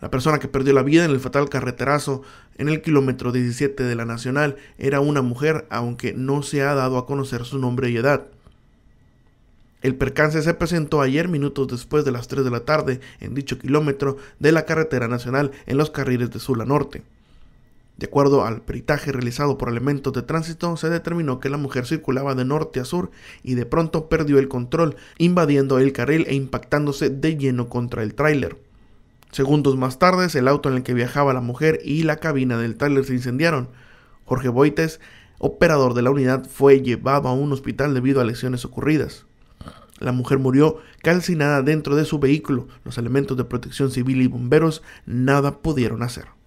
La persona que perdió la vida en el fatal carreterazo en el kilómetro 17 de la Nacional era una mujer, aunque no se ha dado a conocer su nombre y edad. El percance se presentó ayer minutos después de las 3 de la tarde en dicho kilómetro de la carretera nacional en los carriles de sur a norte. De acuerdo al peritaje realizado por elementos de tránsito, se determinó que la mujer circulaba de norte a sur y de pronto perdió el control, invadiendo el carril e impactándose de lleno contra el tráiler. Segundos más tarde, el auto en el que viajaba la mujer y la cabina del trailer se incendiaron. Jorge Boites, operador de la unidad, fue llevado a un hospital debido a lesiones ocurridas. La mujer murió calcinada dentro de su vehículo. Los elementos de protección civil y bomberos nada pudieron hacer.